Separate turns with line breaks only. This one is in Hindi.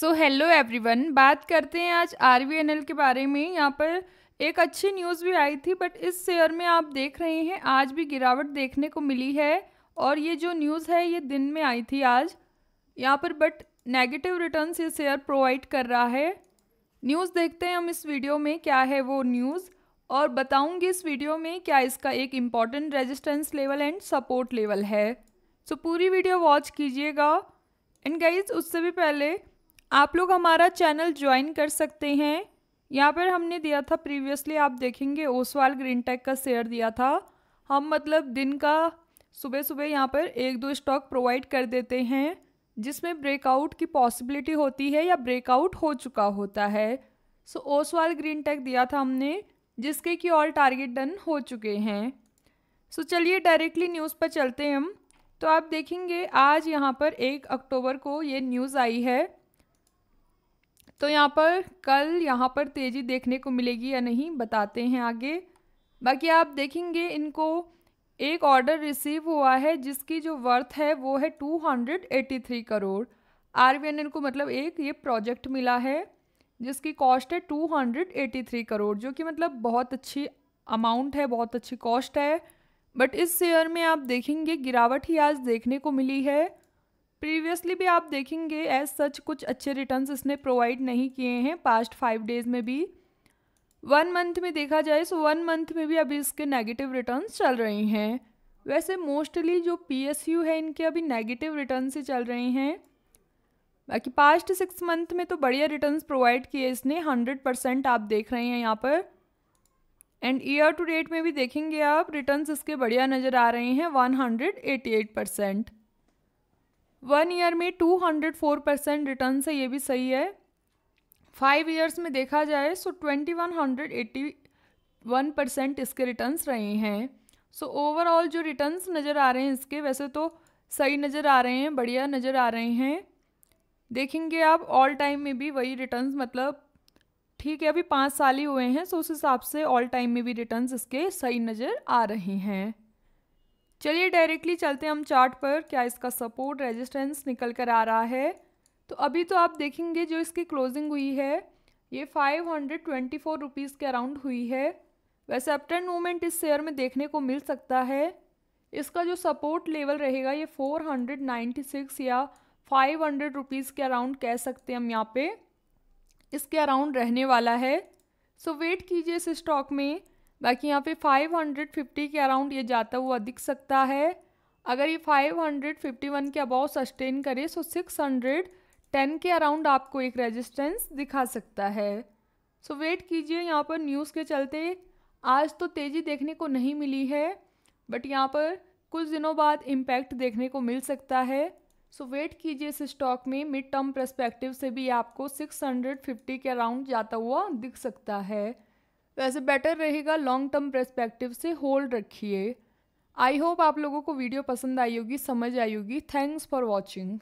सो हेलो एवरीवन बात करते हैं आज आर के बारे में यहाँ पर एक अच्छी न्यूज़ भी आई थी बट इस शेयर में आप देख रहे हैं आज भी गिरावट देखने को मिली है और ये जो न्यूज़ है ये दिन में आई थी आज यहाँ पर बट नेगेटिव रिटर्न ये शेयर प्रोवाइड कर रहा है न्यूज़ देखते हैं हम इस वीडियो में क्या है वो न्यूज़ और बताऊंगी इस वीडियो में क्या इसका एक important resistance level and support level है सो so, पूरी वीडियो वॉच कीजिएगा एंड गाइज उससे भी पहले आप लोग हमारा चैनल ज्वाइन कर सकते हैं यहाँ पर हमने दिया था प्रीवियसली आप देखेंगे ओसवाल ग्रीन टेक का शेयर दिया था हम मतलब दिन का सुबह सुबह यहाँ पर एक दो स्टॉक प्रोवाइड कर देते हैं जिसमें ब्रेकआउट की पॉसिबिलिटी होती है या ब्रेकआउट हो चुका होता है सो ओसवाल ग्रीन टेक दिया था हमने जिसके कि ऑल टारगेट डन हो चुके हैं सो so, चलिए डायरेक्टली न्यूज़ पर चलते हैं हम तो आप देखेंगे आज यहाँ पर एक अक्टूबर को ये न्यूज़ आई है तो यहाँ पर कल यहाँ पर तेज़ी देखने को मिलेगी या नहीं बताते हैं आगे बाकी आप देखेंगे इनको एक ऑर्डर रिसीव हुआ है जिसकी जो वर्थ है वो है टू हंड्रेड थ्री करोड़ आर इनको मतलब एक ये प्रोजेक्ट मिला है जिसकी कॉस्ट है टू हंड्रेड थ्री करोड़ जो कि मतलब बहुत अच्छी अमाउंट है बहुत अच्छी कॉस्ट है बट इस शेयर में आप देखेंगे गिरावट ही आज देखने को मिली है प्रीवियसली भी आप देखेंगे एज सच कुछ अच्छे रिटर्न्स इसने प्रोवाइड नहीं किए हैं पास्ट फाइव डेज़ में भी वन मंथ में देखा जाए सो वन मंथ में भी अभी इसके नेगेटिव रिटर्न्स चल रहे हैं वैसे मोस्टली जो पी है इनके अभी नेगेटिव रिटर्न से चल रहे हैं बाकी पास्ट सिक्स मंथ में तो बढ़िया रिटर्न्स प्रोवाइड किए इसने हंड्रेड परसेंट आप देख रहे हैं यहाँ पर एंड ईयर टू डेट में भी देखेंगे आप रिटर्न्स इसके बढ़िया नज़र आ रहे हैं one hundred eighty eight percent one year में two hundred four percent return है ये भी सही है फाइव ईयर्स में देखा जाए so twenty one hundred eighty one percent इसके रिटर्न्स रहे हैं सो ओवरऑल जो रिटर्न्स नज़र आ रहे हैं इसके वैसे तो सही नज़र आ रहे हैं बढ़िया नज़र आ रहे हैं देखेंगे आप ऑल टाइम में भी वही रिटर्न्स मतलब ठीक है अभी पाँच साल ही हुए हैं सो उस हिसाब से ऑल टाइम में भी रिटर्न्स इसके सही नज़र आ रहे हैं चलिए डायरेक्टली चलते हैं हम चार्ट पर क्या इसका सपोर्ट रेजिस्टेंस निकल कर आ रहा है तो अभी तो आप देखेंगे जो इसकी क्लोजिंग हुई है ये five hundred twenty four rupees के अराउंड हुई है वैसे अपटर्न मूवमेंट इस शेयर में देखने को मिल सकता है इसका जो सपोर्ट लेवल रहेगा ये फोर हंड्रेड नाइन्टी सिक्स या फाइव हंड्रेड रुपीज़ के अराउंड कह सकते हैं हम यहाँ पे इसके अराउंड रहने वाला है सो वेट कीजिए इस स्टॉक में बाकी यहाँ पे 550 के अराउंड ये जाता हुआ दिख सकता है अगर ये 551 के अबाव सस्टेन करे सो 610 के अराउंड आपको एक रेजिस्टेंस दिखा सकता है सो वेट कीजिए यहाँ पर न्यूज़ के चलते आज तो तेज़ी देखने को नहीं मिली है बट यहाँ पर कुछ दिनों बाद इम्पैक्ट देखने को मिल सकता है सो वेट कीजिए इस स्टॉक में मिड टर्म प्रस्पेक्टिव से भी आपको 650 के अराउंड जाता हुआ दिख सकता है वैसे तो बेटर रहेगा लॉन्ग टर्म परस्पेक्टिव से होल्ड रखिए आई होप आप लोगों को वीडियो पसंद आई होगी समझ आई होगी थैंक्स फॉर वॉचिंग